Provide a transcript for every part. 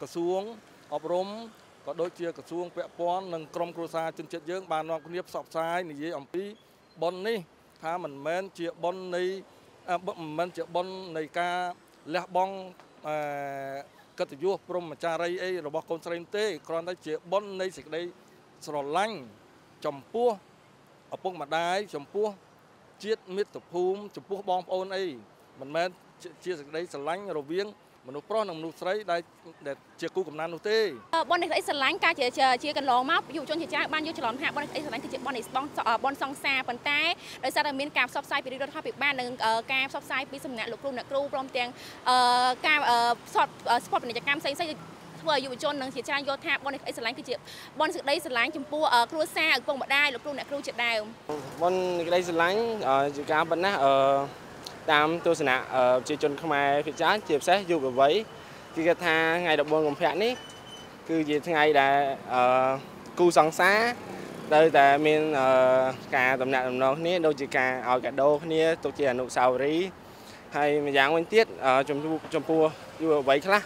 ក្រសួងអប់រំក៏ដូចជាក្រសួងពាក់ព័ន្ធនិងក្រមគ្រួសារជនជាតិយើង បាននាំគ្នាផ្សព្វផ្សាយនិយាយអំពីប៉ុននេះ ថាមិនមែនជាប៉ុននៃមិនមែនជាប៉ុននៃការលះបង់កិត្តិយសព្រមចារីអីរបស់កូនស្រីទេគ្រាន់តែ ជាប៉ុននៃសេចក្តីស្រឡាញ់ចំពោះឪពុកម្ដាយចំពោះជាតិមាតុភូមិចំពោះបងប្អូនអីមិនមែនជាសេចក្តីស្រឡាញ់រវាងមនុស្សប្រុសនិងមនុស្សស្រីដែលជាគូកំណត់នោះទេបននេះស្អីស្រឡាញ់ការជាជាកន្លងមកយុវជនជាច្រើនបានយល់ច្រឡំថាបននេះស្អីស្រឡាញ់គឺជាបននេះស្បងបនសង្សារប៉ុន្តែដោយសារតែមានការផ្សព្វផ្សាយពីរដ្ឋាភិបាលនិងការផ្សព្វផ្សាយពីសំណាក់លោកគ្រូអ្នកគ្រូព្រមទាំងការសតស្ពតពាណិជ្ជកម្មផ្សេងៗធ្វើឲ្យយុវជននិងជាច្រើនយល់ថាបននេះស្អីស្រឡាញ់គឺជាបនសេចក្តីស្រឡាញ់ចំពោះគ្រួសារឪពុកម្ដាយលោកគ្រូអ្នកគ្រូជាដើមបនសេចក្តីស្រឡាញ់ជាការប៉ុណ្ណាអឺតាមទស្សនៈប្រជាជនខ្មែរភាគច្រើនជាពិសេសយុវវ័យគឺគេថាថ្ងៃ14កុម្ភៈនេះគឺជាថ្ងៃដែលគូសង្សារត្រូវតែមានការតំណាក់តំណងគ្នាដូចជាការឲ្យកាដូគ្នាទុកជាអនុស្សាវរីយ៍ហើយម្យ៉ាងវិញទៀតចំពោះចំពោះយុវវ័យខ្លះ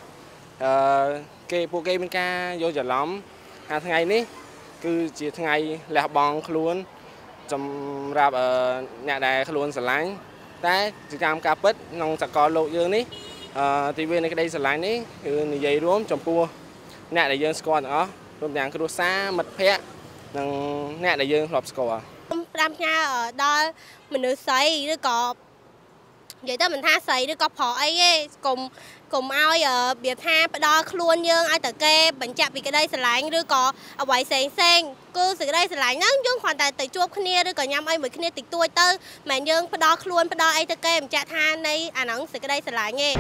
អឺគេពួកគេមានការយល់ច្រឡំថាថ្ងៃនេះ គឺជាថ្ងៃលះបង់ខ្លួនសម្រាប់អ្នកដែលខ្លួនស្រឡាញ់តែជាកម្មការពិតក្នុងសកលលោកយើងនេះអឺទិវានៃក្តីស្រឡាញ់នេះគឺនិយាយរួមចំពោះអ្នកដែលយើងស្គាល់ទាំងអស់រួមទាំងគ្រួសារមិត្តភ័ក្តិនិងអ្នកដែលយើងធ្លាប់ស្គាល់ខ្ញុំតាមផ្ញើដល់មនុស្សស្រីឬក៏និយាយទៅមិនថាស្រីឬក៏ប្រុសអីទេកុំកុំឲ្យវាថាផ្ដោខ្លួនយើងឲ្យតែគេបញ្ជាក់ពីក្តីស្រឡាញ់ឬក៏អ្វីផ្សេងផ្សេងគឺសេចក្តីស្រឡាញ់ហ្នឹងយើងគ្រាន់តែទៅជួបគ្នាឬក៏ញ៉ាំអីមួយគ្នាតិចតួចទៅមិនយើងផ្ដោខ្លួនផ្ដោអីទៅគេបញ្ជាក់ថានៃអាហ្នឹងសេចក្តីស្រឡាញ់ទេ